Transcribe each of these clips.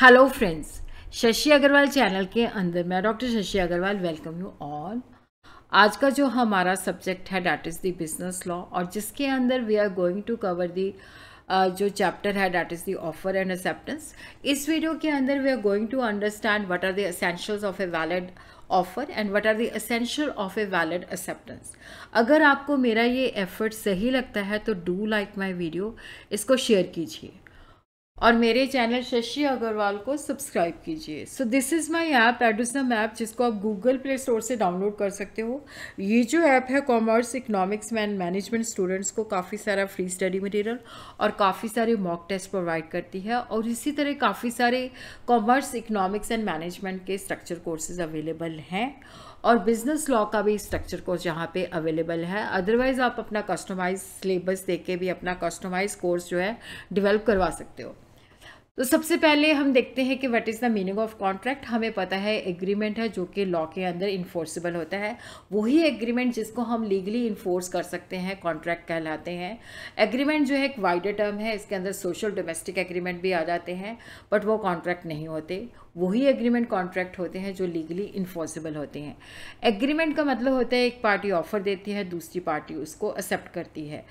Hello friends Shashi Agarwal channel के अंदर मैं doctor Shashi Agarwal welcome you all आज का जो हमारा सब्जेक्ट है that is the business law और जिसके अंदर we are going to cover the जो चैप्टर है that is the offer and acceptance इस वीडियो के अंदर we are going to understand what are the essentials of a valid offer and what are the essential of a valid acceptance अगर आपको मेरा ये एफर्ट सही लगता है तो डू लाइक माई वीडियो इसको शेयर कीजिए और मेरे चैनल शशि अग्रवाल को सब्सक्राइब कीजिए so this is my app Edusum app जिसको आप गूगल प्ले स्टोर से डाउनलोड कर सकते हो ये जो ऐप है commerce economics and management students को काफ़ी सारा फ्री स्टडी मटेरियल और काफ़ी सारे मॉक टेस्ट प्रोवाइड करती है और इसी तरह काफ़ी सारे कॉमर्स इकोनॉमिक्स एंड मैनेजमेंट के स्ट्रक्चर कोर्सेज अवेलेबल हैं और बिजनेस लॉ का भी स्ट्रक्चर कोर्स यहाँ पे अवेलेबल है अदरवाइज़ आप अपना कस्टमाइज सिलेबस दे के भी अपना कस्टमाइज कोर्स जो है डिवेल्प करवा सकते हो तो सबसे पहले हम देखते हैं कि what is the meaning of contract हमें पता है एग्रीमेंट है जो कि लॉ के अंदर इन्फोर्सिबल होता है वही एग्रीमेंट जिसको हम लीगली इन्फोर्स कर सकते हैं कॉन्ट्रैक्ट कहलाते हैं एग्रीमेंट जो है एक वाइडर टर्म है इसके अंदर सोशल डोमेस्टिक एग्रीमेंट भी आ जाते हैं बट वो कॉन्ट्रैक्ट नहीं होते वही एग्रीमेंट कॉन्ट्रैक्ट होते हैं जो लीगली इन्फोर्सिबल होते हैं एग्रीमेंट का मतलब होता है एक पार्टी ऑफर देती है दूसरी पार्टी उसको एक्सेप्ट करती है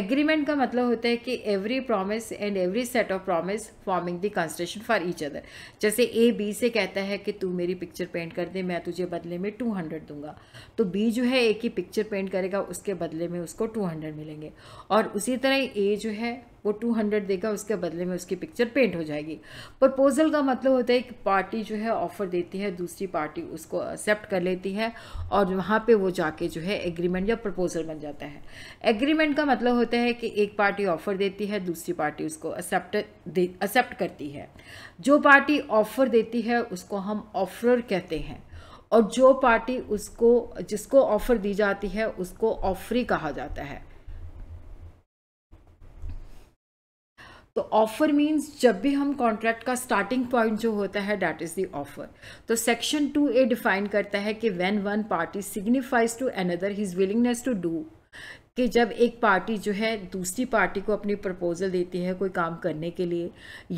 एग्रीमेंट का मतलब होता है कि every promise and every set of promise forming the consideration for each other जैसे ए बी से कहता है कि तू मेरी पिक्चर पेंट कर दे मैं तुझे बदले में टू हंड्रेड दूंगा तो बी जो है ए की पिक्चर पेंट करेगा उसके बदले में उसको टू हंड्रेड मिलेंगे और उसी तरह ए जो है वो टू हंड्रेड देगा उसके बदले में उसकी पिक्चर पेंट हो जाएगी प्रपोज़ल का मतलब होता है कि पार्टी जो है ऑफ़र देती है दूसरी पार्टी उसको एक्सेप्ट कर लेती है और वहाँ पे वो जाके जो है एग्रीमेंट या प्रपोज़ल बन जाता है एग्रीमेंट का मतलब होता है कि एक पार्टी ऑफ़र देती है दूसरी पार्टी उसको एक्सेप्ट एक्सेप्ट करती है जो पार्टी ऑफ़र देती है उसको हम ऑफरर कहते हैं और जो पार्टी उसको जिसको ऑफ़र दी जाती है उसको ऑफरी कहा जाता है तो ऑफ़र मीन्स जब भी हम कॉन्ट्रैक्ट का स्टार्टिंग पॉइंट जो होता है डैट इज़ दी ऑफ़र तो सेक्शन टू ए डिफाइन करता है कि when one party signifies to another his willingness to do कि जब एक पार्टी जो है दूसरी पार्टी को अपनी प्रपोजल देती है कोई काम करने के लिए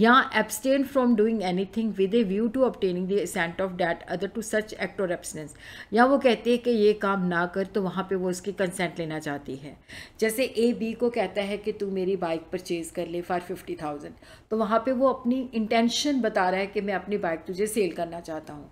या abstain from doing anything with a view to obtaining the assent of that other to such act or abstinence या वो कहती है कि ये काम ना कर तो वहाँ पे वो उसकी कंसेंट लेना चाहती है जैसे ए बी को कहता है कि तू मेरी बाइक परचेज कर ले फॉर फिफ्टी थाउजेंड तो वहाँ पर वो अपनी इंटेंशन बता रहा है कि मैं अपनी बाइक तुझे सेल करना चाहता हूँ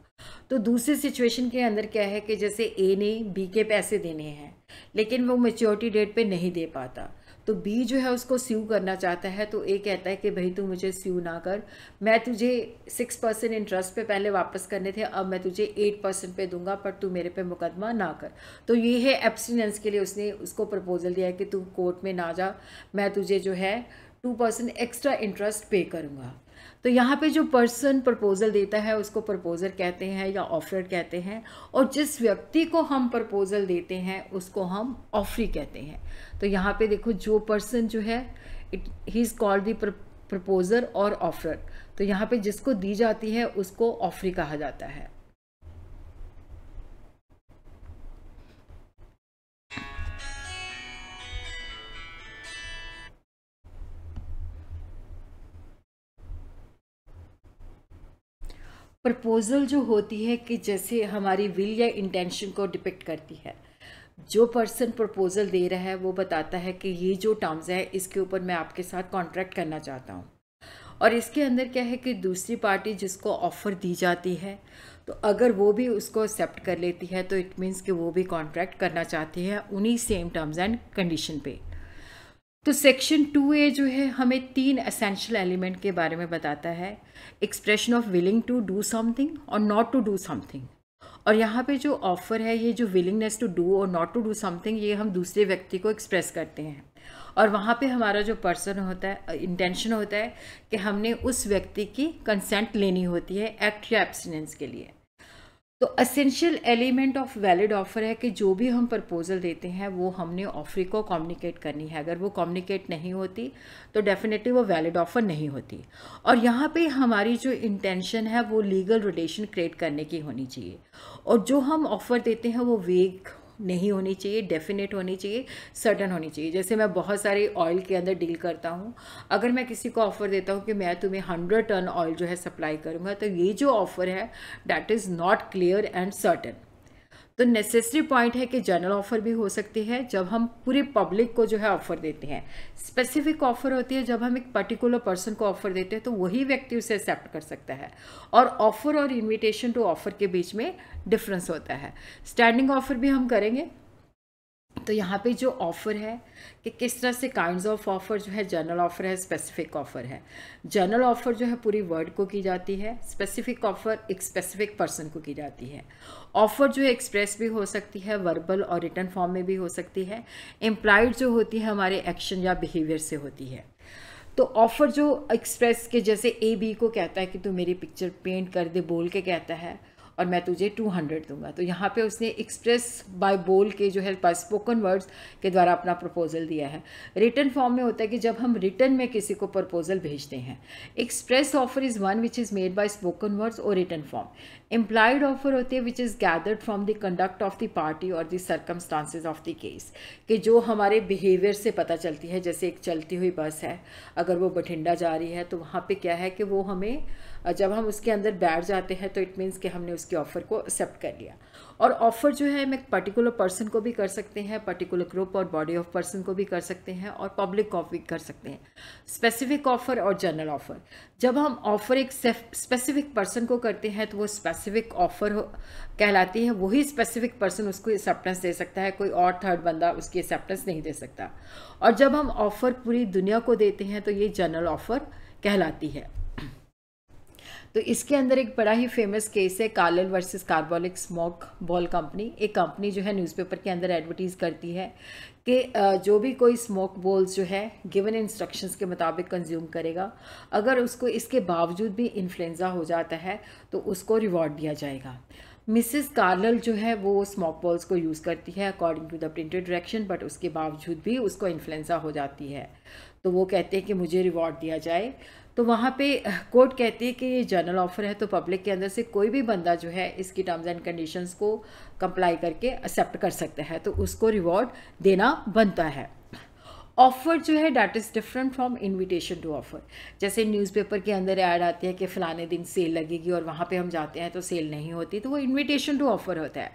तो दूसरी सिचुएशन के अंदर क्या है कि जैसे ए ने बी के पैसे देने हैं लेकिन वो मेच्योरिटी डेट पे नहीं दे पाता तो बी जो है उसको स्यू करना चाहता है तो ए कहता है कि भाई तू मुझे स्यू ना कर मैं तुझे सिक्स परसेंट इंटरेस्ट पे पहले वापस करने थे अब मैं तुझे एट परसेंट पे दूंगा पर तू मेरे पे मुकदमा ना कर तो ये है एब्सटिनेंस के लिए उसने उसको प्रपोजल दिया है कि तू कोर्ट में ना जा मैं तुझे जो है टू परसेंट एक्स्ट्रा इंटरेस्ट पे करूँगा तो यहाँ पे जो पर्सन प्रपोज़ल देता है उसको प्रपोज़ल कहते हैं या ऑफर कहते हैं और जिस व्यक्ति को हम प्रपोज़ल देते हैं उसको हम ऑफरी कहते हैं तो यहाँ पे देखो जो पर्सन जो है it he is called the proposer और ऑफर तो यहाँ पे जिसको दी जाती है उसको ऑफरी कहा जाता है प्रपोज़ल जो होती है कि जैसे हमारी विल या इंटेंशन को डिपेक्ट करती है जो पर्सन प्रपोज़ल दे रहा है वो बताता है कि ये जो टर्म्स है इसके ऊपर मैं आपके साथ कॉन्ट्रैक्ट करना चाहता हूँ और इसके अंदर क्या है कि दूसरी पार्टी जिसको ऑफ़र दी जाती है तो अगर वो भी उसको एक्सेप्ट कर लेती है तो इट मीन्स कि वो भी कॉन्ट्रैक्ट करना चाहती है उन्हीं सेम टर्म्स एंड कंडीशन पे तो सेक्शन टू ए जो है हमें तीन असेंशियल एलिमेंट के बारे में बताता है expression of willing to do something or not to do something और यहाँ पे जो ऑफ़र है ये जो willingness to do or not to do something ये हम दूसरे व्यक्ति को एक्सप्रेस करते हैं और वहाँ पे हमारा जो पर्सन होता है इंटेंशन होता है कि हमने उस व्यक्ति की कंसेंट लेनी होती है एक्ट या एब्सटेंस के लिए तो essential element of valid offer है कि जो भी हम प्रपोज़ल देते हैं वो हमने ऑफरी को कम्युनिकेट करनी है अगर वो कम्युनिकेट नहीं होती तो डेफिनेटली वो वैलिड ऑफ़र नहीं होती और यहाँ पे हमारी जो इंटेंशन है वो लीगल रिलेशन क्रिएट करने की होनी चाहिए और जो हम ऑफ़र देते हैं वो वेग नहीं होनी चाहिए डेफिनेट होनी चाहिए सडन होनी चाहिए जैसे मैं बहुत सारे ऑयल के अंदर डील करता हूँ अगर मैं किसी को ऑफ़र देता हूँ कि मैं तुम्हें हंड्रेड टन ऑयल जो है सप्लाई करूँगा तो ये जो ऑफ़र है that is not clear and certain तो नेसेसरी पॉइंट है कि जनरल ऑफर भी हो सकती है जब हम पूरी पब्लिक को जो है ऑफर देते हैं स्पेसिफिक ऑफर होती है जब हम एक पर्टिकुलर पर्सन को ऑफर देते हैं तो वही व्यक्ति उसे एक्सेप्ट कर सकता है और ऑफर और इन्विटेशन टू ऑफर के बीच में डिफरेंस होता है स्टैंडिंग ऑफर भी हम करेंगे तो यहाँ पे जो ऑफ़र है कि किस तरह से काइंड ऑफ ऑफ़र जो है जनरल ऑफ़र है स्पेसिफिक ऑफ़र है जनरल ऑफ़र जो है पूरी वर्ल्ड को की जाती है स्पेसिफिक ऑफ़र एक स्पेसिफिक पर्सन को की जाती है ऑफ़र जो है एक्सप्रेस भी हो सकती है वर्बल और रिटर्न फॉर्म में भी हो सकती है एम्प्लाइड जो होती है हमारे एक्शन या बिहेवियर से होती है तो ऑफ़र जो एक्सप्रेस के जैसे ए बी को कहता है कि तू मेरी पिक्चर पेंट कर दे बोल के कहता है और मैं तुझे टू हंड्रेड दूंगा तो यहाँ पे उसने एक्सप्रेस बाय बोल के जो है स्पोकन वर्ड्स के द्वारा अपना प्रपोजल दिया है रिटर्न फॉर्म में होता है कि जब हम रिटर्न में किसी को प्रपोजल भेजते हैं express offer is one which is made by spoken words or written form implied offer होती है which is gathered from the conduct of the party or the circumstances of the case कि जो हमारे behaviour से पता चलती है जैसे एक चलती हुई बस है अगर वो बठिंडा जा रही है तो वहाँ पे क्या है कि वो हमें जब हम उसके अंदर बैठ जाते हैं तो इट मीन्स कि हमने उसकी ऑफ़र को एक्सेप्ट कर लिया और ऑफ़र जो है हम एक पर्टिकुलर पर्सन को भी कर सकते हैं पर्टिकुलर ग्रुप और बॉडी ऑफ पर्सन को भी कर सकते हैं और पब्लिक को भी कर सकते हैं स्पेसिफिक ऑफ़र और जनरल ऑफ़र जब हम ऑफ़र एक स्पेसिफिक पर्सन को करते हैं तो वो स्पेसिफिक ऑफ़र कहलाती है वही स्पेसिफिक पर्सन उसको एक्सेप्टेंस दे सकता है कोई और थर्ड बंदा उसकी एक्सेप्टेंस नहीं दे सकता और जब हम ऑफ़र पूरी दुनिया को देते हैं तो ये जनरल ऑफ़र कहलाती है तो इसके अंदर एक बड़ा ही फेमस केस है Carlill versus Carbolic Smoke Ball company एक कंपनी जो है न्यूज़पेपर के अंदर एडवर्टीज़ करती है कि जो भी कोई स्मोक बॉल्स जो है गिवन इंस्ट्रक्शंस के मुताबिक कंज्यूम करेगा अगर उसको इसके बावजूद भी इन्फ्लुएंजा हो जाता है तो उसको रिवॉर्ड दिया जाएगा मिसेस कार्लल जो है वो स्मॉक बॉल्स को यूज़ करती है according to the printed direction but उसके बावजूद भी उसको इन्फ्लुएंजा हो जाती है तो वो कहते हैं कि मुझे रिवॉर्ड दिया जाए तो वहाँ पे कोर्ट कहती है कि ये जनरल ऑफ़र है तो पब्लिक के अंदर से कोई भी बंदा जो है इसकी टर्म्स एंड कंडीशंस को कंप्लाई करके एक्सेप्ट कर सकता है तो उसको रिवॉर्ड देना बनता है ऑफ़र जो है that is different from invitation to offer जैसे न्यूज़पेपर के अंदर ऐड आती है कि फ़लाने दिन सेल लगेगी और वहाँ पे हम जाते हैं तो सेल नहीं होती तो वो इनविटेशन टू ऑफ़र होता है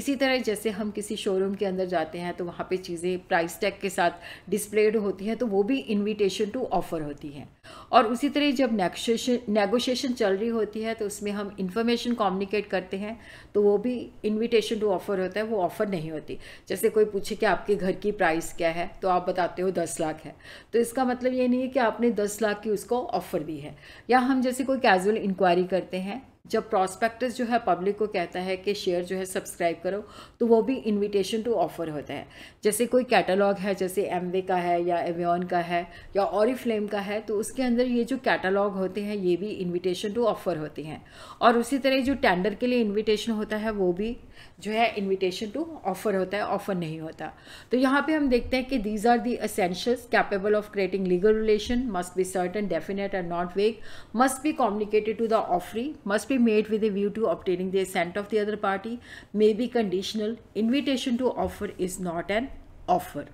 इसी तरह जैसे हम किसी शोरूम के अंदर जाते हैं तो वहाँ पर चीज़ें प्राइस टैग के साथ डिस्प्लेड होती हैं तो वो भी इन्विटेशन टू ऑफ़र होती हैं और उसी तरह जब नेगोशिएशन नेगोशिएशन चल रही होती है तो उसमें हम इन्फॉर्मेशन कॉम्युनिकेट करते हैं तो वो भी इन्विटेशन टू ऑफ़र होता है वो ऑफ़र नहीं होती जैसे कोई पूछे कि आपके घर की प्राइस क्या है तो आप बताते हो हो दस लाख है तो इसका मतलब ये नहीं है कि आपने दस लाख की उसको ऑफ़र दी है या हम जैसे कोई कैजुअल इंक्वायरी करते हैं जब प्रॉस्पेक्टस जो है पब्लिक को कहता है कि शेयर जो है सब्सक्राइब करो तो वो भी इनविटेशन टू ऑफर होता है जैसे कोई कैटलॉग है जैसे एमवे का है या एवियन का है या फ्लेम का है तो उसके अंदर ये जो कैटलॉग होते हैं ये भी इनविटेशन टू ऑफर होते हैं और उसी तरह जो टेंडर के लिए इन्विटेशन होता है वो भी जो है इन्विटेशन टू ऑफर होता है ऑफर नहीं होता तो यहाँ पे हम देखते हैं कि these are the essentials capable of creating legal relation must be certain definite and not vague must be communicated to the offeree must be be made with a view to obtaining the assent of the other party may be conditional. Invitation to offer is not an offer.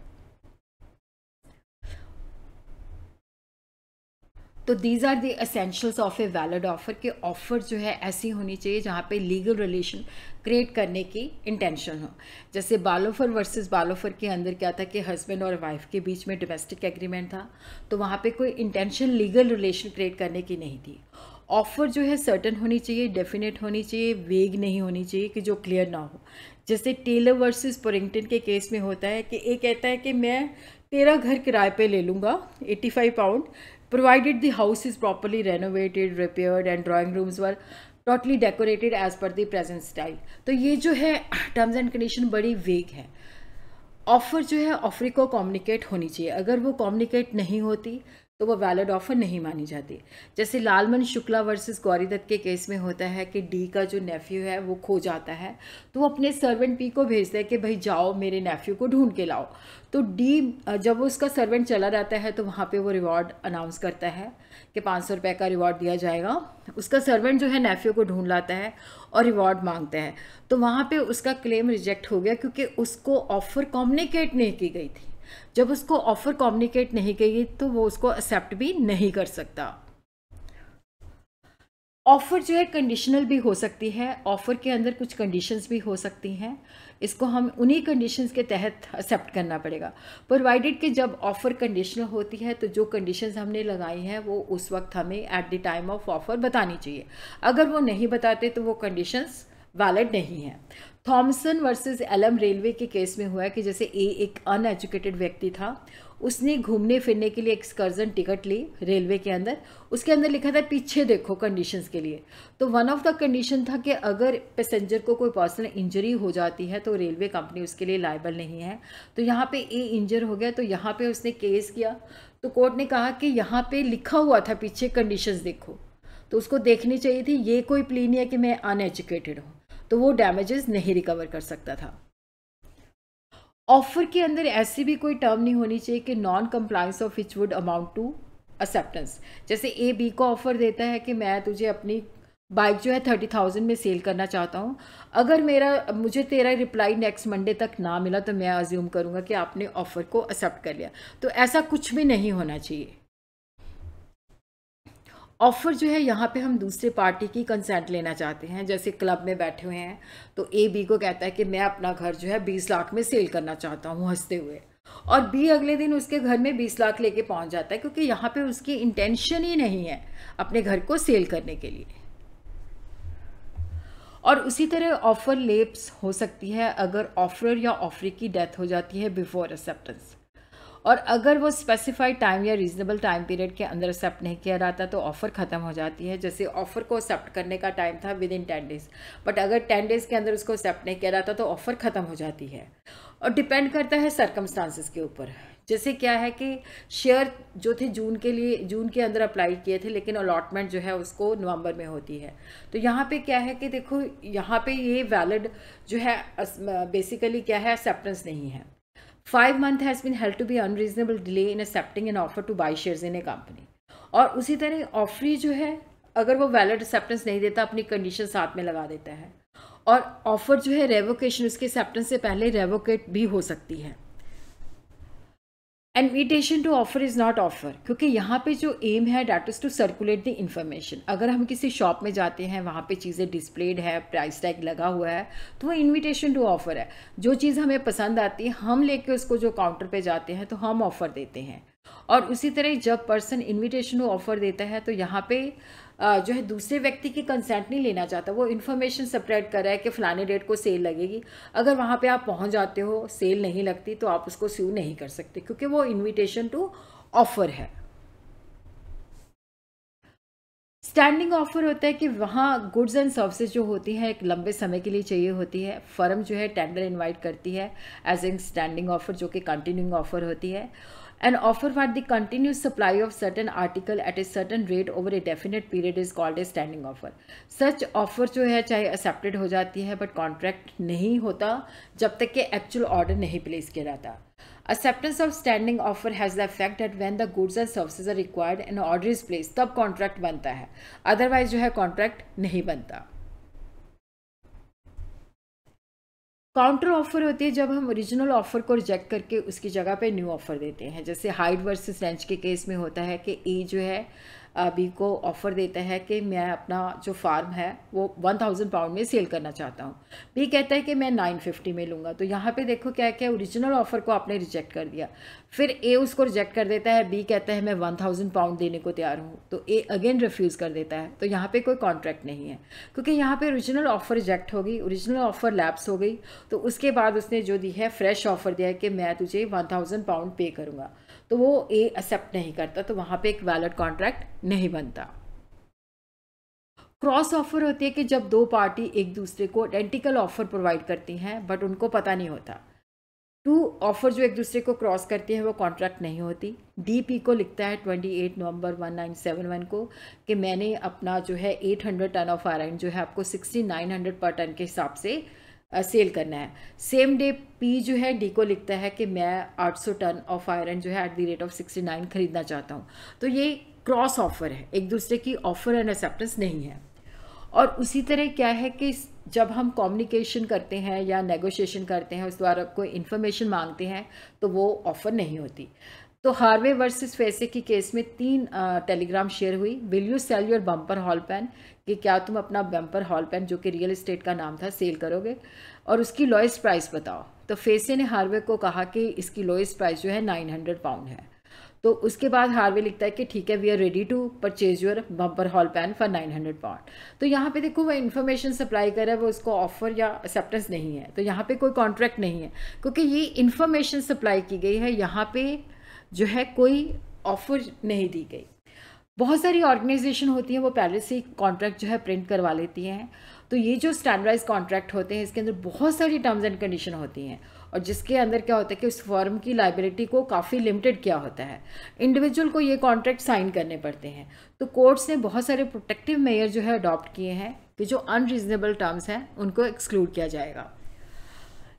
तो these are the essentials of a valid offer के offer जो है ऐसी होनी चाहिए जहाँ पे legal relation create करने की इंटेंशन हो जैसे बालोफर वर्सेस बालोफर के अंदर क्या था कि हस्बैंड और वाइफ के बीच में डोमेस्टिक एग्रीमेंट था तो वहाँ पे कोई इंटेंशन लीगल रिलेशन क्रिएट करने की नहीं थी ऑफ़र जो है सर्टन होनी चाहिए डेफिनेट होनी चाहिए वेग नहीं होनी चाहिए कि जो क्लियर ना हो जैसे टेलर वर्सेस पोरिंगटन के केस में होता है कि एक कहता है कि मैं तेरा घर किराए पे ले लूँगा 85 five pound provided the house is properly renovated repaired and drawing rooms were totally decorated as per the present style तो ये जो है टर्म्स एंड कंडीशन बड़ी वेग है ऑफ़र जो है ऑफरी को कम्युनिकेट होनी चाहिए अगर वो कम्युनिकेट नहीं होती तो वो वैलिड ऑफ़र नहीं मानी जाती जैसे लालमन शुक्ला वर्सेस गौरी दत्त के केस में होता है कि डी का जो नेफ्यू है वो खो जाता है तो वो अपने सर्वेंट पी को भेजता है कि भाई जाओ मेरे नेफ्यू को ढूंढ के लाओ तो डी जब उसका सर्वेंट चला जाता है तो वहाँ पर वो रिवॉर्ड अनाउंस करता है कि पाँच सौ का रिवॉर्ड दिया जाएगा उसका सर्वेंट जो है नेफ्यू को ढूंढ लाता है और रिवॉर्ड मांगता है तो वहाँ पर उसका क्लेम रिजेक्ट हो गया क्योंकि उसको ऑफ़र कॉम्युनिकेट नहीं की गई थी जब उसको ऑफ़र कम्युनिकेट नहीं की तो वो उसको एक्सेप्ट भी नहीं कर सकता ऑफ़र जो है कंडीशनल भी हो सकती है ऑफ़र के अंदर कुछ कंडीशंस भी हो सकती हैं इसको हम उन्हीं कंडीशंस के तहत एक्सेप्ट करना पड़ेगा प्रोवाइडेड कि जब ऑफ़र कंडीशनल होती है तो जो कंडीशंस हमने लगाई हैं वो उस वक्त हमें at the time of offer बतानी चाहिए अगर वो नहीं बताते तो वो कंडीशंस वैलिड नहीं है थॉमसन वर्सेस एलम रेलवे के केस में हुआ कि जैसे ए एक अनएजुकेटेड व्यक्ति था उसने घूमने फिरने के लिए एक्सकर्जन टिकट ली रेलवे के अंदर उसके अंदर लिखा था पीछे देखो कंडीशंस के लिए तो वन ऑफ द कंडीशन था कि अगर पैसेंजर को कोई पर्सनल इंजरी हो जाती है तो रेलवे कंपनी उसके लिए लाइबल नहीं है तो यहाँ पे ए इंजर हो गया तो यहाँ पे उसने केस किया तो कोर्ट ने कहा कि यहाँ पे लिखा हुआ था पीछे कंडीशंस देखो तो उसको देखनी चाहिए थी ये कोई प्ली नहीं है कि मैं अनएजुकेटेड हूँ तो वो डैमेजेस नहीं रिकवर कर सकता था ऑफर के अंदर ऐसी भी कोई टर्म नहीं होनी चाहिए कि non compliance of which would amount to acceptance जैसे ए बी को ऑफर देता है कि मैं तुझे अपनी बाइक जो है थर्टी थाउजेंड में सेल करना चाहता हूँ अगर मेरा मुझे तेरा रिप्लाई नेक्स्ट मंडे तक ना मिला तो मैं अज्यूम करूँगा कि आपने ऑफ़र को एक्सेप्ट कर लिया तो ऐसा कुछ भी नहीं होना चाहिए ऑफ़र जो है यहाँ पे हम दूसरे पार्टी की कंसेंट लेना चाहते हैं जैसे क्लब में बैठे हुए हैं तो ए बी को कहता है कि मैं अपना घर जो है बीस लाख में सेल करना चाहता हूँ हंसते हुए और बी अगले दिन उसके घर में बीस लाख लेके पहुँच जाता है क्योंकि यहाँ पे उसकी इंटेंशन ही नहीं है अपने घर को सेल करने के लिए और उसी तरह ऑफ़र लेप्स हो सकती है अगर ऑफर या ऑफरी की डेथ हो जाती है बिफोर एक्सेप्टेंस और अगर वो स्पेसिफाइड टाइम या रीज़नेबल टाइम पीरियड के अंदर एक्सेप्ट नहीं किया जाता तो ऑफ़र ख़त्म हो जाती है जैसे ऑफ़र को एक्सेप्ट करने का टाइम था within ten days but अगर टेन डेज़ के अंदर उसको एक्सेप्ट नहीं किया जाता तो ऑफ़र ख़त्म हो जाती है और डिपेंड करता है सरकमस्टांसिस के ऊपर जैसे क्या है कि शेयर जो थे जून के लिए जून के अंदर अप्लाई किए थे लेकिन अलॉटमेंट जो है उसको नवंबर में होती है तो यहाँ पे क्या है कि देखो यहाँ पे ये वैलिड जो है बेसिकली क्या है एक्सेप्टेंस नहीं है five month has been held to be unreasonable delay in accepting an offer to buy shares in a company और उसी तरह ऑफरी जो है अगर वो वैलिड एक्सेप्टेंस नहीं देता अपनी कंडीशन साथ में लगा देता है और ऑफर जो है रेवोकेशन उसके एक्सेप्टेंस से पहले रेवोकेट भी हो सकती है invitation to offer is not offer क्योंकि यहाँ पे जो एम है that is to circulate the information अगर हम किसी शॉप में जाते हैं वहाँ पे चीज़ें डिस्प्लेड है प्राइस टैग लगा हुआ है तो वो इन्विटेशन टू ऑफर है जो चीज़ हमें पसंद आती है हम लेके उसको जो काउंटर पे जाते हैं तो हम ऑफ़र देते हैं और उसी तरह जब पर्सन इन्विटेशन टू ऑफ़र देता है तो यहाँ पे जो है दूसरे व्यक्ति की कंसेंट नहीं लेना चाहता वो इन्फॉर्मेशन सप्रेड कर रहा है कि फ़लाने डेट को सेल लगेगी अगर वहाँ पर आप पहुँच जाते हो सेल नहीं लगती तो आप उसको स्यू नहीं कर सकते क्योंकि वो इन्विटेशन टू ऑफ़र है स्टैंडिंग ऑफर होता है कि वहाँ गुड्स एंड सर्विसेज जो होती है एक लंबे समय के लिए चाहिए होती है फर्म जो है टेंडर इनवाइट करती है एज एन स्टैंडिंग ऑफर जो कि कंटिन्यूइंग ऑफर होती है An offer for the continuous supply of certain article at a certain rate over a definite period is called a standing offer. Such offer जो है चाहे accepted हो जाती है but contract नहीं होता जब तक कि actual order नहीं place किया जाता Acceptance of standing offer has the effect that when the goods and services are required and order is placed, तब contract बनता है otherwise जो है contract नहीं बनता काउंटर ऑफर होती है जब हम ओरिजिनल ऑफर को रिजेक्ट करके उसकी जगह पे न्यू ऑफर देते हैं जैसे हाइड वर्सेस रेंज के केस में होता है कि ए जो है अभी को ऑफ़र देता है कि मैं अपना जो फार्म है वो वन थाउजेंड पाउंड में सेल करना चाहता हूँ बी कहता है कि मैं नाइन फिफ्टी में लूँगा तो यहाँ पे देखो क्या क्या ओरिजिनल ऑफ़र को आपने रिजेक्ट कर दिया फिर ए उसको रिजेक्ट कर देता है बी कहता है मैं वन थाउजेंड पाउंड देने को तैयार हूँ तो ए अगेन रिफ्यूज़ कर देता है तो यहाँ पर कोई कॉन्ट्रैक्ट नहीं है क्योंकि यहाँ पर ओरिजिनल ऑफ़र रिजेक्ट हो गई ओरिजिनल ऑफ़र लैप्स हो गई तो उसके बाद उसने जो दी है फ्रेश ऑफ़र दिया है कि मैं तुझे वन थाउजेंड पाउंड पे करूँगा तो वो ए एक्सेप्ट नहीं करता तो वहाँ पे एक वैलिड कॉन्ट्रैक्ट नहीं बनता क्रॉस ऑफर होती है कि जब दो पार्टी एक दूसरे को आइडेंटिकल ऑफर प्रोवाइड करती हैं बट उनको पता नहीं होता टू ऑफर जो एक दूसरे को क्रॉस करती है वो कॉन्ट्रैक्ट नहीं होती डीपी को लिखता है 28 नवंबर 1971 को कि मैंने अपना जो है 800 टन ऑफ आयरन जो है आपको 6900 पर टन के हिसाब से सेल करना है सेम डे पी जो है डी को लिखता है कि मैं 800 टन ऑफ आयरन जो है एट द रेट ऑफ 69 खरीदना चाहता हूँ तो ये क्रॉस ऑफर है एक दूसरे की ऑफर एंड एक्सेप्टेंस नहीं है और उसी तरह क्या है कि जब हम कम्युनिकेशन करते हैं या नेगोशिएशन करते हैं उस द्वारा कोई इन्फॉर्मेशन मांगते हैं तो वो ऑफ़र नहीं होती तो हार्वे वर्सेस फेसे की केस में तीन टेलीग्राम शेयर हुई will you sell your Bumper Hall Pen कि क्या तुम अपना बम्पर हॉल पेन जो कि रियल इस्टेट का नाम था सेल करोगे और उसकी लोएस्ट प्राइस बताओ तो फेसे ने हार्वे को कहा कि इसकी लोएस्ट प्राइस जो है नाइन हंड्रेड पाउंड है तो उसके बाद हार्वे लिखता है कि ठीक है we are ready to purchase your Bumper Hall Pen for nine hundred pound तो यहाँ पे देखो वो इन्फॉर्मेशन सप्लाई कर रहा है वो उसको ऑफर या एक्सेप्टेंस नहीं है तो यहाँ पे कोई कॉन्ट्रैक्ट नहीं है क्योंकि ये इन्फॉर्मेशन सप्लाई की गई है यहाँ पे जो है कोई ऑफर नहीं दी गई बहुत सारी ऑर्गेनाइजेशन होती हैं वो पहले से ही कॉन्ट्रैक्ट जो है प्रिंट करवा लेती हैं तो ये जो स्टैंडर्डाइज कॉन्ट्रैक्ट होते हैं इसके अंदर बहुत सारी टर्म्स एंड कंडीशन होती हैं और जिसके अंदर क्या होता है कि उस फर्म की लाइबिलिटी को काफ़ी लिमिटेड किया होता है इंडिविजुअल को ये कॉन्ट्रैक्ट साइन करने पड़ते हैं तो कोर्ट्स ने बहुत सारे प्रोटेक्टिव मेयर जो है अडॉप्ट किए हैं कि जो अनरीजनेबल टर्म्स हैं उनको एक्सक्लूड किया जाएगा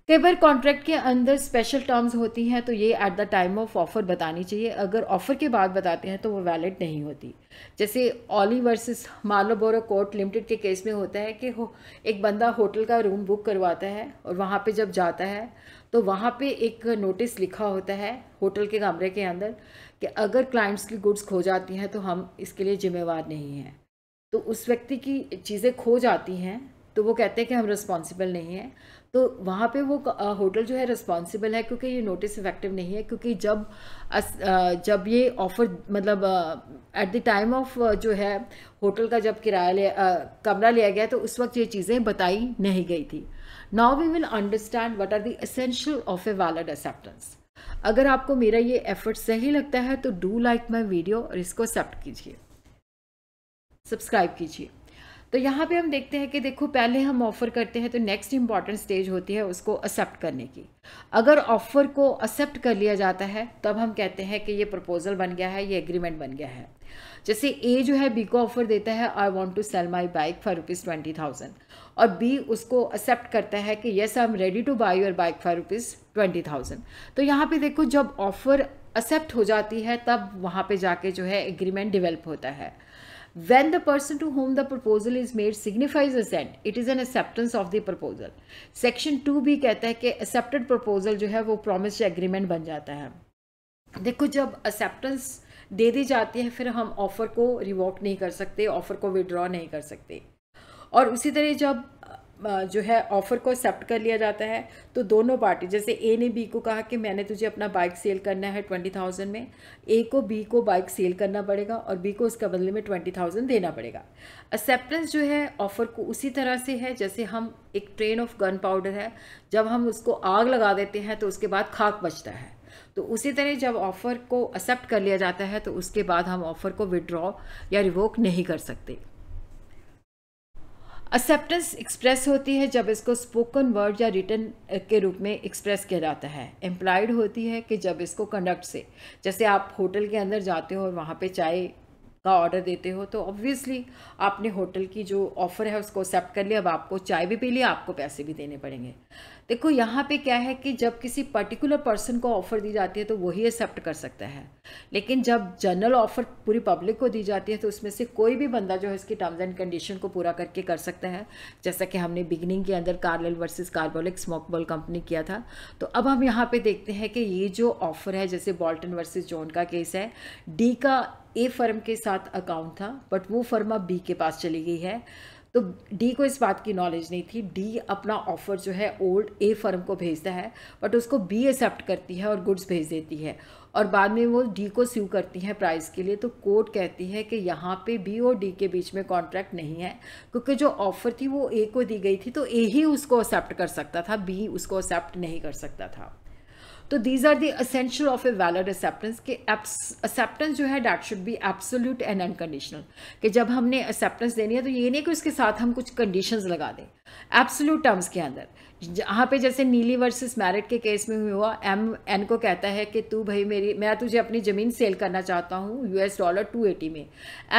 कई बार कॉन्ट्रैक्ट के अंदर स्पेशल टर्म्स होती हैं तो ये at the time of offer बतानी चाहिए अगर ऑफर के बाद बताते हैं तो वो वैलिड नहीं होती जैसे Olley versus Marlborough Court Limited के केस में होता है कि हो एक बंदा होटल का रूम बुक करवाता है और वहाँ पे जब जाता है तो वहाँ पे एक नोटिस लिखा होता है होटल के कमरे के अंदर कि अगर क्लाइंट्स की गुड्स खो जाती हैं तो हम इसके लिए ज़िम्मेवार नहीं हैं तो उस व्यक्ति की चीज़ें खो जाती हैं तो वो कहते हैं कि हम रिस्पॉन्सिबल नहीं हैं तो वहाँ पे वो होटल जो है रिस्पॉन्सिबल है क्योंकि ये नोटिस इफेक्टिव नहीं है क्योंकि जब जब ये ऑफ़र मतलब एट द टाइम ऑफ जो है होटल का जब किराया लिया कमरा लिया गया तो उस वक्त ये चीज़ें बताई नहीं गई थी now we will understand what are the essential of a valid acceptance अगर आपको मेरा ये एफर्ट सही लगता है तो डू लाइक माई वीडियो और इसको एक्सेप्ट कीजिए सब्सक्राइब कीजिए तो यहाँ पे हम देखते हैं कि देखो पहले हम ऑफ़र करते हैं तो नेक्स्ट इंपॉर्टेंट स्टेज होती है उसको एक्सेप्ट करने की अगर ऑफ़र को एक्सेप्ट कर लिया जाता है तब हम कहते हैं कि ये प्रपोज़ल बन गया है ये एग्रीमेंट बन गया है जैसे ए जो है बी को ऑफ़र देता है I want to sell my bike for rupees twenty thousand और बी उसको एक्सेप्ट करता है कि yes I am ready to buy your bike for rupees twenty thousand तो यहाँ पे देखो जब ऑफ़र एक्सेप्ट हो जाती है तब वहाँ पे जाके जो है एग्रीमेंट डिवेलप होता है when the person to whom the proposal is made signifies assent it is an acceptance of the proposal section 2b kehta hai ki accepted proposal jo hai wo promise agreement ban jata hai dekho jab acceptance de di jati hai fir hum offer ko revoke nahi kar sakte offer ko withdraw nahi kar sakte और उसी तरह जब जो है offer को accept कर लिया जाता है तो दोनों पार्टी जैसे ए ने बी को कहा कि मैंने तुझे अपना बाइक सेल करना है ट्वेंटी थाउजेंड में ए को बी को बाइक सेल करना पड़ेगा और बी को उसके बदले में ट्वेंटी थाउजेंड देना पड़ेगा एक्सेप्टेंस जो है ऑफ़र को उसी तरह से है जैसे हम एक ट्रेन ऑफ गन पाउडर है जब हम उसको आग लगा देते हैं तो उसके बाद खाक बचता है तो उसी तरह जब ऑफ़र को एक्सेप्ट कर लिया जाता है तो उसके बाद हम ऑफ़र को विड्रॉ या रिवोक नहीं कर सकते एक्सेप्टेंस एक्सप्रेस होती है जब इसको स्पोकन वर्ड या रिटर्न के रूप में एक्सप्रेस किया जाता है एम्प्लाइड होती है कि जब इसको कंडक्ट से जैसे आप होटल के अंदर जाते हो और वहाँ पे चाय का ऑर्डर देते हो तो ऑब्वियसली आपने होटल की जो ऑफ़र है उसको एक्सेप्ट कर लिया अब आपको चाय भी पी लिया आपको पैसे भी देने पड़ेंगे देखो यहाँ पे क्या है कि जब किसी पर्टिकुलर पर्सन को ऑफ़र दी जाती है तो वही एक्सेप्ट कर सकता है लेकिन जब जनरल ऑफ़र पूरी पब्लिक को दी जाती है तो उसमें से कोई भी बंदा जो है इसकी टर्म्स एंड कंडीशन को पूरा करके कर सकता है जैसा कि हमने बिगनिंग के अंदर Carlill versus Carbolic ball company किया था तो अब हम यहाँ पर देखते हैं कि ये जो ऑफ़र है जैसे बॉल्टन वर्सेज जोन का केस है डी का ए फर्म के साथ अकाउंट था बट वो फर्म अब बी के पास चली गई है तो डी को इस बात की नॉलेज नहीं थी डी अपना ऑफ़र जो है ओल्ड ए फर्म को भेजता है बट उसको बी एक्सेप्ट करती है और गुड्स भेज देती है और बाद में वो डी को स्यू करती है प्राइस के लिए तो कोर्ट कहती है कि यहाँ पे बी और डी के बीच में कॉन्ट्रैक्ट नहीं है क्योंकि जो ऑफ़र थी वो ए को दी गई थी तो ए ही उसको एक्सेप्ट कर सकता था बी उसको एक्सेप्ट नहीं कर सकता था तो these are the essential of a valid acceptance कि एक्सेप्टेंस जो है that should be absolute and unconditional कि जब हमने एक्सेप्टेंस देनी है तो ये नहीं कि उसके साथ हम कुछ कंडीशन लगा दें एब्सोल्यूट टर्म्स के अंदर जहाँ पे जैसे नीली वर्सेस मैरिट के केस में हुआ एम एन को कहता है कि तू भाई मेरी मैं तुझे अपनी ज़मीन सेल करना चाहता हूँ यूएस डॉलर टू एटी में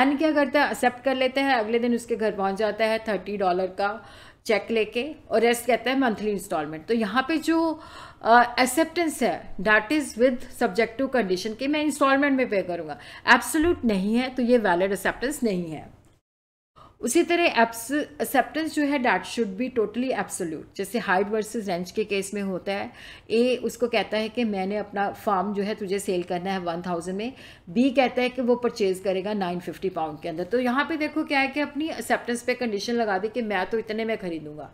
एन क्या करता है एक्सेप्ट कर लेते हैं अगले दिन उसके घर पहुँच जाता है थर्टी डॉलर का चेक लेके और रेस्ट कहता है मंथली इंस्टॉलमेंट तो यहाँ पे जो एक्सेप्टेंस uh, है that is with subjective condition कि मैं इंस्टॉलमेंट में पे करूंगा एब्सोल्यूट नहीं है तो ये वैलिड एक्सेप्टेंस नहीं है उसी तरह एक्सेप्टेंस जो है that should be totally absolute जैसे हाइट वर्सेस रेंज के केस में होता है ए उसको कहता है कि मैंने अपना फार्म जो है तुझे सेल करना है वन थाउजेंड में बी कहता है कि वो परचेज़ करेगा नाइन फिफ्टी पाउंड के अंदर तो यहाँ पे देखो क्या है कि अपनी एक्सेप्टेंस पे कंडीशन लगा दी कि मैं तो इतने में खरीदूंगा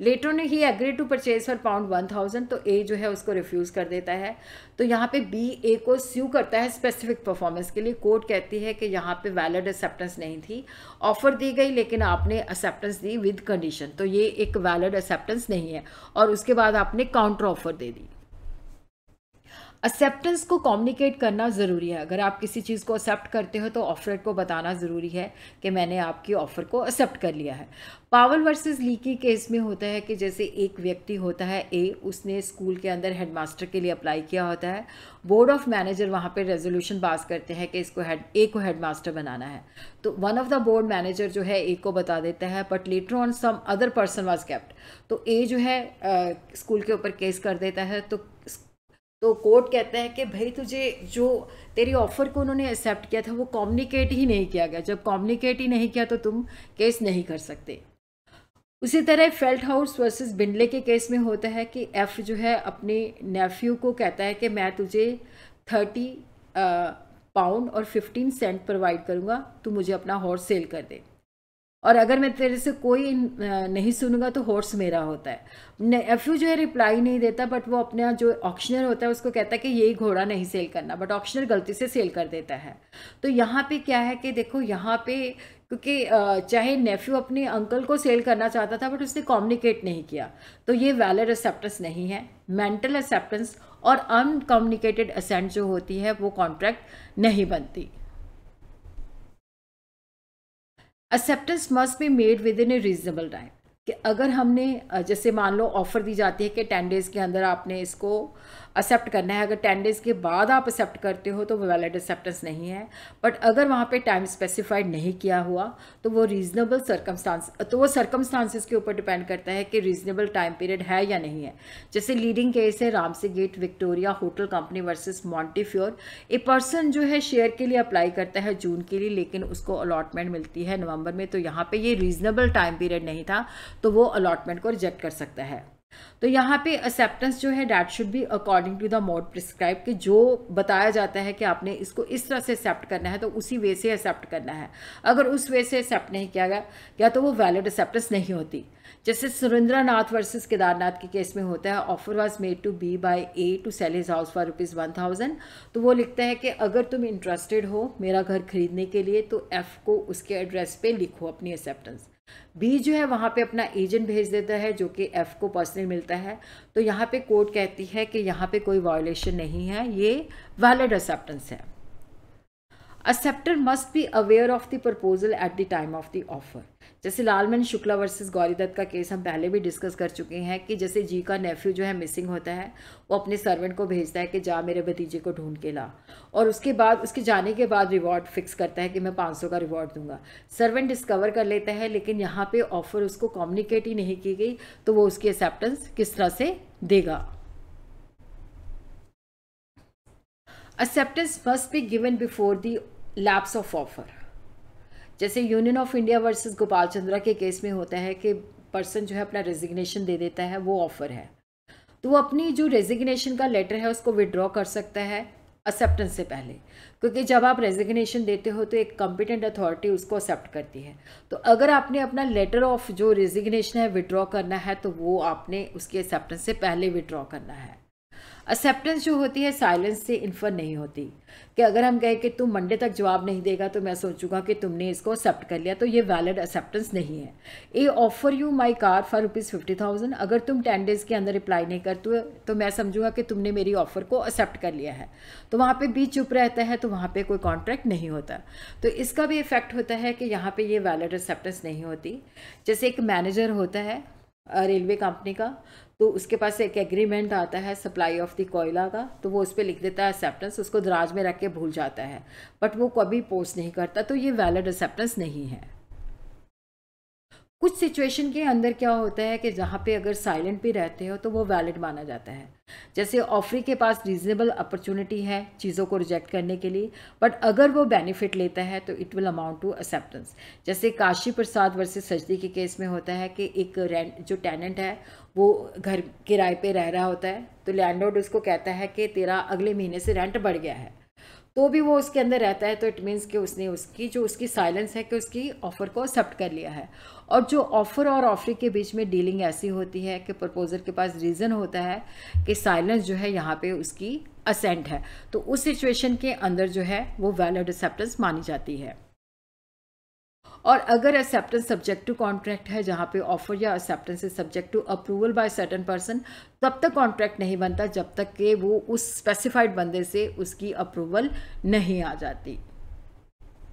लेटर ने ही agree to purchase for pound one thousand तो ए जो है उसको रिफ्यूज़ कर देता है तो यहाँ पे बी ए को स्यू करता है स्पेसिफिक परफॉर्मेंस के लिए कोर्ट कहती है कि यहाँ पे वैलिड एक्सेप्टेंस नहीं थी ऑफर दी गई लेकिन आपने एक्सेप्टेंस दी विद कंडीशन तो ये एक वैलिड एक्सेप्टेंस नहीं है और उसके बाद आपने काउंटर ऑफर दे दी एक्सेप्टेंस को कम्युनिकेट करना ज़रूरी है अगर आप किसी चीज़ को एक्सेप्ट करते हो तो ऑफर को बताना ज़रूरी है कि मैंने आपकी ऑफ़र को एक्सेप्ट कर लिया है पावल वर्सेस लीकी केस में होता है कि जैसे एक व्यक्ति होता है ए उसने स्कूल के अंदर हेडमास्टर के लिए अप्लाई किया होता है बोर्ड ऑफ मैनेजर वहाँ पर रेजोल्यूशन पास करते हैं कि इसको हेड ए को हेडमास्टर बनाना है तो one of the board manager जो है ए को बता देता है but later on some other person was kept तो ए जो है स्कूल के ऊपर केस कर देता है तो तो कोर्ट कहता है कि भाई तुझे जो तेरी ऑफ़र को उन्होंने एक्सेप्ट किया था वो कॉम्युनिकेट ही नहीं किया गया जब कॉम्युनिकेट ही नहीं किया तो तुम केस नहीं कर सकते उसी तरह फेल्ट हाउस वर्सेस बिंडले के केस में होता है कि एफ़ जो है अपने नेफ्यू को कहता है कि मैं तुझे थर्टी पाउंड uh, और फिफ्टीन सेंट प्रोवाइड करूँगा तू मुझे अपना हॉर्स सेल कर दे और अगर मैं तेरे से कोई नहीं सुनूंगा तो हॉर्स मेरा होता है यू जो है रिप्लाई नहीं देता बट वो अपना जो ऑक्शनर होता है उसको कहता है कि यही घोड़ा नहीं सेल करना बट ऑक्शनर गलती से सेल कर देता है तो यहाँ पे क्या है कि देखो यहाँ पे क्योंकि चाहे नेफ्यू अपने अंकल को सेल करना चाहता था बट उसने कम्युनिकेट नहीं किया तो ये वैलिड एक्सेप्टेंस नहीं है मेंटल एक्सेप्टेंस और अनकम्युनिकेटेड असेंट जो होती है वो कॉन्ट्रैक्ट नहीं बनती acceptance must be made within a reasonable time कि अगर हमने जैसे मान लो ऑफ़र दी जाती है कि टेन डेज़ के अंदर आपने इसको एक्सेप्ट करना है अगर टेन डेज़ के बाद आप एक्सेप्ट करते हो तो वो वैलिड एक्सेप्टेंस नहीं है बट अगर वहाँ पे टाइम स्पेसिफाइड नहीं किया हुआ तो वो रीजनेबल सर्कमस्टांस तो वो सर्कमस्टांसिस के ऊपर डिपेंड करता है कि रीजनेबल टाइम पीरियड है या नहीं है जैसे लीडिंग केस है Ramsgate Victoria hotel company versus Montefiore a person जो है शेयर के लिए अप्लाई करता है जून के लिए लेकिन उसको अलॉटमेंट मिलती है नवंबर में तो यहाँ पे ये रीजनेबल टाइम पीरियड नहीं था तो वो अलॉटमेंट को रिजेक्ट कर सकता है तो यहाँ पे एक्सेप्टेंस जो है that should be according to the mode prescribe कि जो बताया जाता है कि आपने इसको इस तरह से एक्सेप्ट करना है तो उसी वे से एक्सेप्ट करना है अगर उस वे से एक्सेप्ट नहीं किया गया या तो वो वैलिड एक्सेप्टेंस नहीं होती जैसे सुरेंद्र नाथ वर्सेज केदारनाथ के केस में होता है offer was made to B by A to sell his house for rupees one thousand तो वो लिखता है कि अगर तुम इंटरेस्टेड हो मेरा घर खरीदने के लिए तो एफ़ को उसके एड्रेस पे लिखो अपनी एक्सेप्टेंस बी जो है वहाँ पे अपना एजेंट भेज देता है जो कि एफ को पर्सनल मिलता है तो यहाँ पे कोर्ट कहती है कि यहाँ पे कोई वायोलेशन नहीं है ये वैलिड एक्सेप्टेंस है acceptor must be aware of the proposal at the time of the offer जैसे लालमन शुक्ला वर्सेस गौरीदत्त का केस हम पहले भी डिस्कस कर चुके हैं कि जैसे जी का नेफ्यू जो है मिसिंग होता है वो अपने सर्वेंट को भेजता है कि जा मेरे भतीजे को ढूंढ के ला और उसके बाद उसके जाने के बाद रिवॉर्ड फिक्स करता है कि मैं 500 का रिवॉर्ड दूंगा सर्वेंट डिस्कवर कर लेता है लेकिन यहाँ पे ऑफ़र उसको कॉम्युनिकेट ही नहीं की गई तो वो उसकी एक्सेप्टेंस किस तरह से देगा acceptance must be given before the lapse of offer जैसे Union of India versus Gopal Chandra के केस में होता है कि पर्सन जो है अपना रेजिग्नेशन दे देता है वो ऑफ़र है तो वो अपनी जो रेजिग्नेशन का लेटर है उसको विड्रॉ कर सकता है एक्सेप्टेंस से पहले क्योंकि जब आप रेजिग्नेशन देते हो तो एक कॉम्पिटेंट अथॉरिटी उसको एक्सेप्ट करती है तो अगर आपने अपना लेटर ऑफ जो रेजिग्नेशन है विड्रॉ करना है तो वो आपने उसकी एक्सेप्टेंस से पहले विड्रॉ करना है एक्सेप्टेंस जो होती है साइलेंस से इन्फर नहीं होती कि अगर हम कहें कि तुम मंडे तक जवाब नहीं देगा तो मैं सोचूंगा कि तुमने इसको एक्सेप्ट कर लिया तो ये वैलिड एक्सेप्टेंस नहीं है A offer you my car for rupees fifty thousand अगर तुम टेन डेज़ के अंदर रिप्लाई नहीं करते तो मैं समझूंगा कि तुमने मेरी ऑफ़र को एक्सेप्ट कर लिया है तो वहाँ पर बीच चुप रहता है तो वहाँ पर कोई कॉन्ट्रैक्ट नहीं होता तो इसका भी इफेक्ट होता है कि यहाँ पर ये वैलिड एक्सेप्टेंस नहीं होती जैसे एक मैनेजर होता है रेलवे कंपनी का तो उसके पास एक एग्रीमेंट आता है सप्लाई ऑफ द कोयला का तो वो उस पर लिख देता है एक्सेप्टेंस उसको दराज में रख के भूल जाता है बट वो कभी पोस्ट नहीं करता तो ये वैलिड एक्सेप्टेंस नहीं है कुछ सिचुएशन के अंदर क्या होता है कि जहाँ पे अगर साइलेंट भी रहते हो तो वो वैलिड माना जाता है जैसे ऑफरी के पास रीजनेबल अपॉर्चुनिटी है चीज़ों को रिजेक्ट करने के लिए बट अगर वो बेनिफिट लेता है तो it will amount to acceptance जैसे काशी प्रसाद वर्सेस सजदी के केस में होता है कि एक रेंट जो टेनेंट है वो घर किराए पे रह रहा होता है तो लैंडलॉर्ड उसको कहता है कि तेरा अगले महीने से रेंट बढ़ गया है तो भी वो उसके अंदर रहता है तो इट मीन्स कि उसने उसकी जो उसकी साइलेंस है कि उसकी ऑफ़र को एक्सेप्ट कर लिया है और जो ऑफ़र और ऑफरी के बीच में डीलिंग ऐसी होती है कि प्रपोज़र के पास रीज़न होता है कि साइलेंस जो है यहाँ पे उसकी असेंट है तो उस सिचुएशन के अंदर जो है वो वैलिड एक्सेप्टेंस मानी जाती है और अगर एक्सेप्टेंस सब्जेक्ट टू कॉन्ट्रैक्ट है जहाँ पे ऑफर या acceptance is subject to approval by certain person तब तक कॉन्ट्रैक्ट नहीं बनता जब तक कि वो उस स्पेसिफाइड बंदे से उसकी अप्रूवल नहीं आ जाती